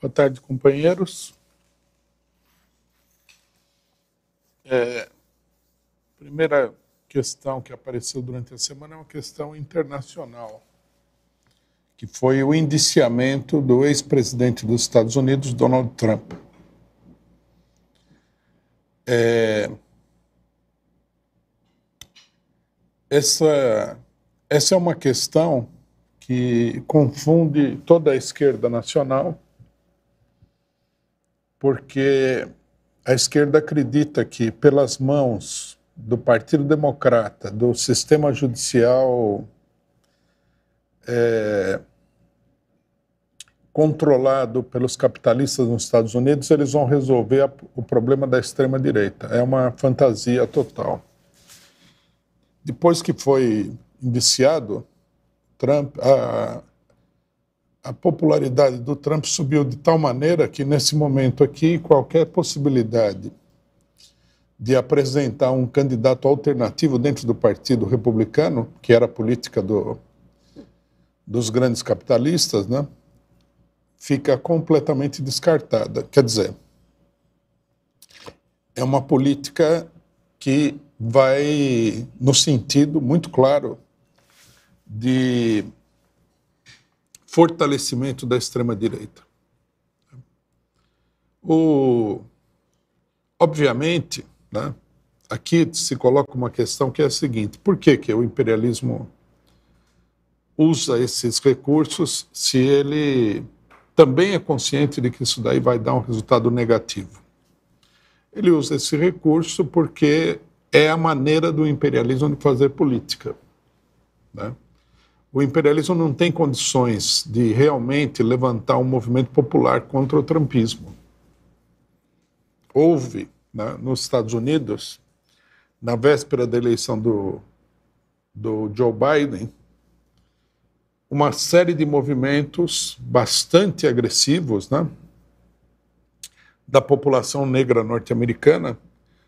Boa tarde, companheiros. É, primeira questão que apareceu durante a semana é uma questão internacional, que foi o indiciamento do ex-presidente dos Estados Unidos, Donald Trump. É, essa, essa é uma questão que confunde toda a esquerda nacional porque a esquerda acredita que, pelas mãos do Partido Democrata, do sistema judicial é, controlado pelos capitalistas nos Estados Unidos, eles vão resolver a, o problema da extrema-direita. É uma fantasia total. Depois que foi indiciado, Trump, a, a popularidade do Trump subiu de tal maneira que, nesse momento aqui, qualquer possibilidade de apresentar um candidato alternativo dentro do Partido Republicano, que era a política do, dos grandes capitalistas, né, fica completamente descartada. Quer dizer, é uma política que vai no sentido muito claro de fortalecimento da extrema-direita. O, obviamente, né, aqui se coloca uma questão que é a seguinte: por que, que o imperialismo usa esses recursos se ele também é consciente de que isso daí vai dar um resultado negativo? Ele usa esse recurso porque é a maneira do imperialismo de fazer política. Né? o imperialismo não tem condições de realmente levantar um movimento popular contra o trumpismo. Houve, né, nos Estados Unidos, na véspera da eleição do, do Joe Biden, uma série de movimentos bastante agressivos né, da população negra norte-americana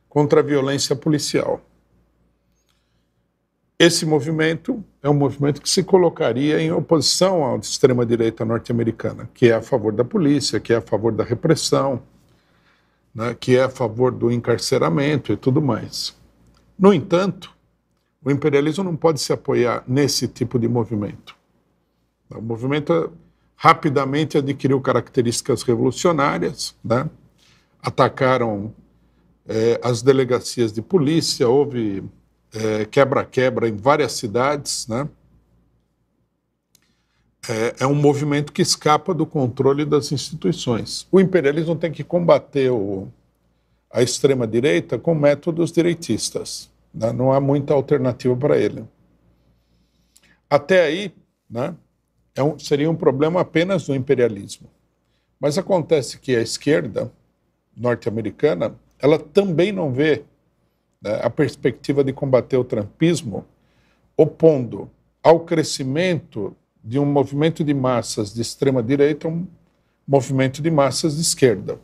contra a violência policial. Esse movimento é um movimento que se colocaria em oposição à extrema-direita norte-americana, que é a favor da polícia, que é a favor da repressão, né, que é a favor do encarceramento e tudo mais. No entanto, o imperialismo não pode se apoiar nesse tipo de movimento. O movimento rapidamente adquiriu características revolucionárias, né? atacaram é, as delegacias de polícia, houve quebra-quebra é, em várias cidades, né? É, é, um movimento que escapa do controle das instituições. O imperialismo tem que combater o, a extrema-direita com métodos direitistas. Né? Não há muita alternativa para ele. Até aí, né? É um, seria um problema apenas do imperialismo. Mas acontece que a esquerda norte-americana, ela também não vê né, a perspectiva de combater o trampismo, opondo ao crescimento de um movimento de massas de extrema direita um movimento de massas de esquerda,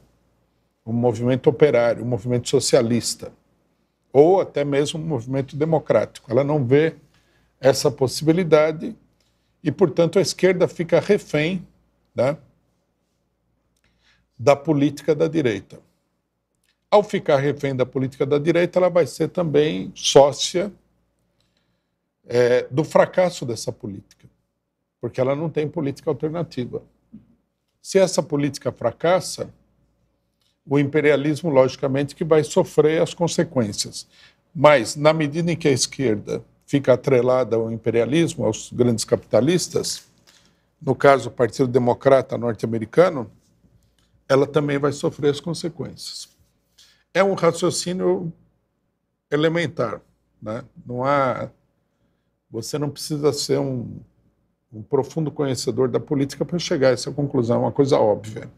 um movimento operário, um movimento socialista, ou até mesmo um movimento democrático. Ela não vê essa possibilidade e, portanto, a esquerda fica refém né, da política da direita ao ficar refém da política da direita, ela vai ser também sócia é, do fracasso dessa política, porque ela não tem política alternativa. Se essa política fracassa, o imperialismo, logicamente, que vai sofrer as consequências. Mas, na medida em que a esquerda fica atrelada ao imperialismo, aos grandes capitalistas, no caso, o Partido Democrata norte-americano, ela também vai sofrer as consequências é um raciocínio elementar, né? Não há, você não precisa ser um, um profundo conhecedor da política para chegar a essa conclusão, é uma coisa óbvia.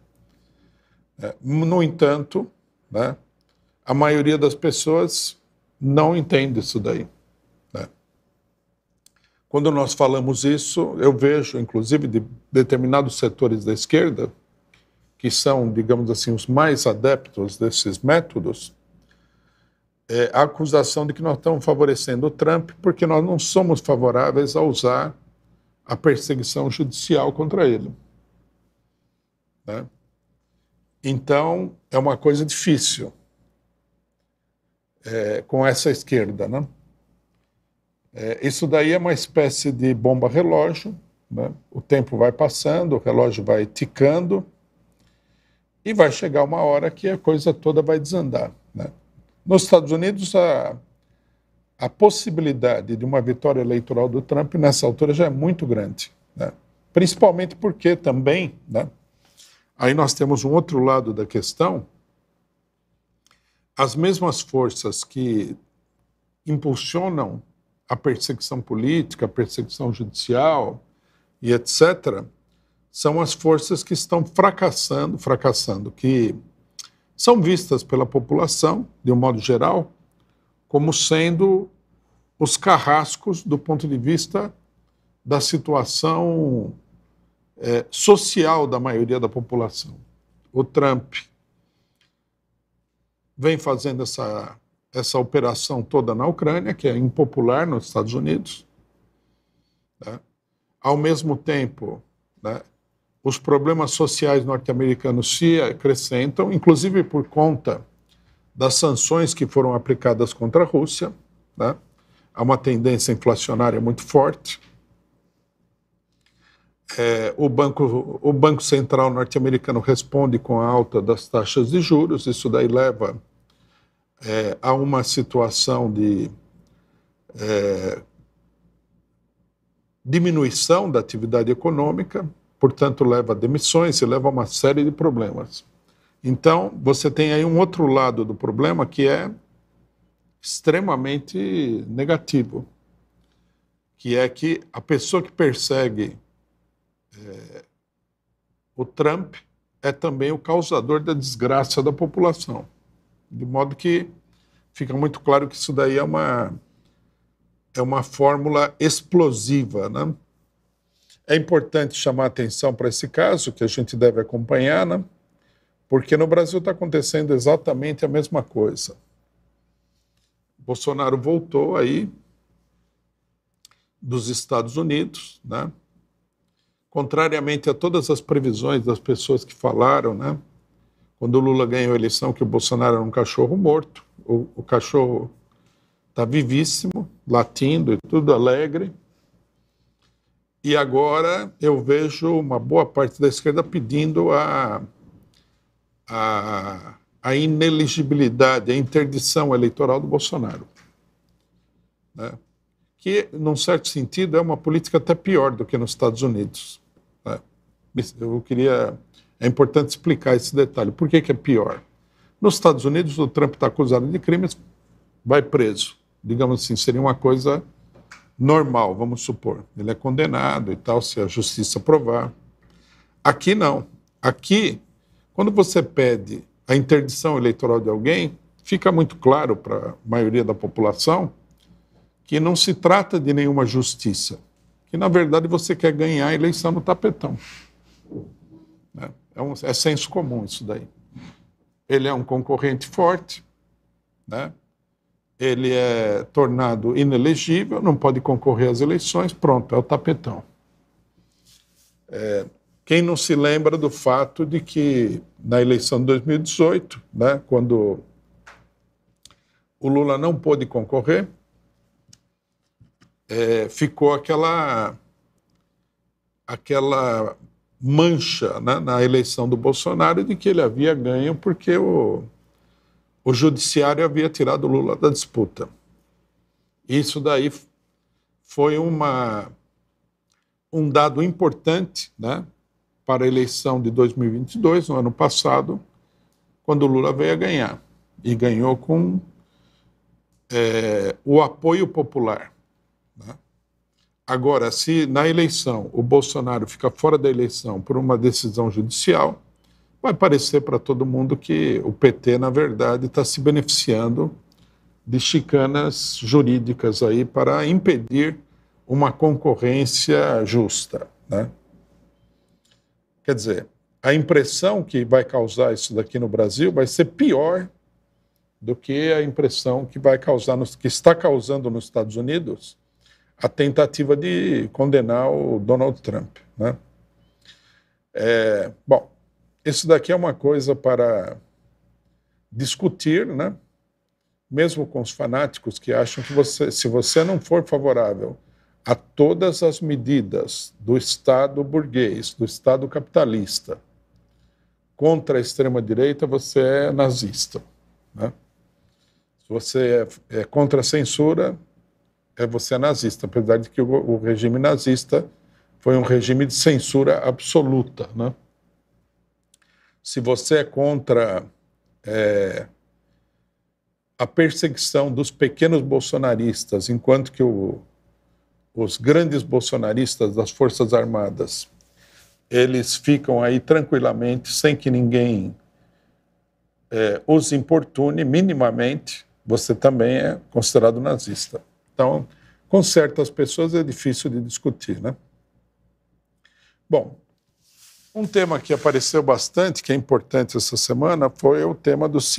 É, no entanto, né, a maioria das pessoas não entende isso daí. Né? Quando nós falamos isso, eu vejo, inclusive, de determinados setores da esquerda que são, digamos assim, os mais adeptos desses métodos, é a acusação de que nós estamos favorecendo o Trump porque nós não somos favoráveis a usar a perseguição judicial contra ele. Né? Então, é uma coisa difícil é, com essa esquerda. Né? É, isso daí é uma espécie de bomba-relógio. Né? O tempo vai passando, o relógio vai ticando e vai chegar uma hora que a coisa toda vai desandar. Né? Nos Estados Unidos, a, a possibilidade de uma vitória eleitoral do Trump nessa altura já é muito grande. Né? Principalmente porque também, né? aí nós temos um outro lado da questão, as mesmas forças que impulsionam a perseguição política, a perseguição judicial e etc., são as forças que estão fracassando, fracassando, que são vistas pela população, de um modo geral, como sendo os carrascos do ponto de vista da situação é, social da maioria da população. O Trump vem fazendo essa, essa operação toda na Ucrânia, que é impopular nos Estados Unidos. Né? Ao mesmo tempo, né, os problemas sociais norte-americanos se acrescentam, inclusive por conta das sanções que foram aplicadas contra a Rússia. Né? Há uma tendência inflacionária muito forte. É, o, banco, o Banco Central norte-americano responde com a alta das taxas de juros, isso daí leva é, a uma situação de é, diminuição da atividade econômica, portanto, leva a demissões e leva a uma série de problemas. Então, você tem aí um outro lado do problema que é extremamente negativo, que é que a pessoa que persegue é, o Trump é também o causador da desgraça da população. De modo que fica muito claro que isso daí é uma, é uma fórmula explosiva, né? É importante chamar atenção para esse caso, que a gente deve acompanhar, né? porque no Brasil está acontecendo exatamente a mesma coisa. Bolsonaro voltou aí dos Estados Unidos, né? contrariamente a todas as previsões das pessoas que falaram, né? quando o Lula ganhou a eleição, que o Bolsonaro era um cachorro morto, o, o cachorro está vivíssimo, latindo e tudo alegre. E agora eu vejo uma boa parte da esquerda pedindo a, a, a ineligibilidade, a interdição eleitoral do Bolsonaro. Né? Que, num certo sentido, é uma política até pior do que nos Estados Unidos. Né? Eu queria. É importante explicar esse detalhe. Por que, que é pior? Nos Estados Unidos, o Trump está acusado de crimes, vai preso. Digamos assim, seria uma coisa normal, vamos supor. Ele é condenado e tal, se a justiça provar. Aqui não. Aqui, quando você pede a interdição eleitoral de alguém, fica muito claro para a maioria da população que não se trata de nenhuma justiça, que na verdade você quer ganhar a eleição no tapetão. Né? É, um, é senso comum isso daí. Ele é um concorrente forte, né? ele é tornado inelegível, não pode concorrer às eleições, pronto, é o tapetão. É, quem não se lembra do fato de que na eleição de 2018, né, quando o Lula não pôde concorrer, é, ficou aquela aquela mancha né, na eleição do Bolsonaro de que ele havia ganho porque o o judiciário havia tirado Lula da disputa. Isso daí foi uma, um dado importante né, para a eleição de 2022, no ano passado, quando Lula veio a ganhar. E ganhou com é, o apoio popular. Né? Agora, se na eleição o Bolsonaro fica fora da eleição por uma decisão judicial, vai parecer para todo mundo que o PT, na verdade, está se beneficiando de chicanas jurídicas aí para impedir uma concorrência justa. Né? Quer dizer, a impressão que vai causar isso daqui no Brasil vai ser pior do que a impressão que vai causar nos, que está causando nos Estados Unidos a tentativa de condenar o Donald Trump, né? É, bom, isso daqui é uma coisa para discutir, né? mesmo com os fanáticos que acham que você, se você não for favorável a todas as medidas do Estado burguês, do Estado capitalista, contra a extrema-direita, você é nazista. Né? Se você é, é, contra a censura, é você é nazista, apesar de que o, o regime nazista foi um regime de censura absoluta. Né? se você é contra é, a perseguição dos pequenos bolsonaristas, enquanto que o, os grandes bolsonaristas das Forças Armadas eles ficam aí tranquilamente, sem que ninguém é, os importune minimamente, você também é considerado nazista. Então, com certas pessoas é difícil de discutir, né? Bom, um tema que apareceu bastante, que é importante essa semana, foi o tema dos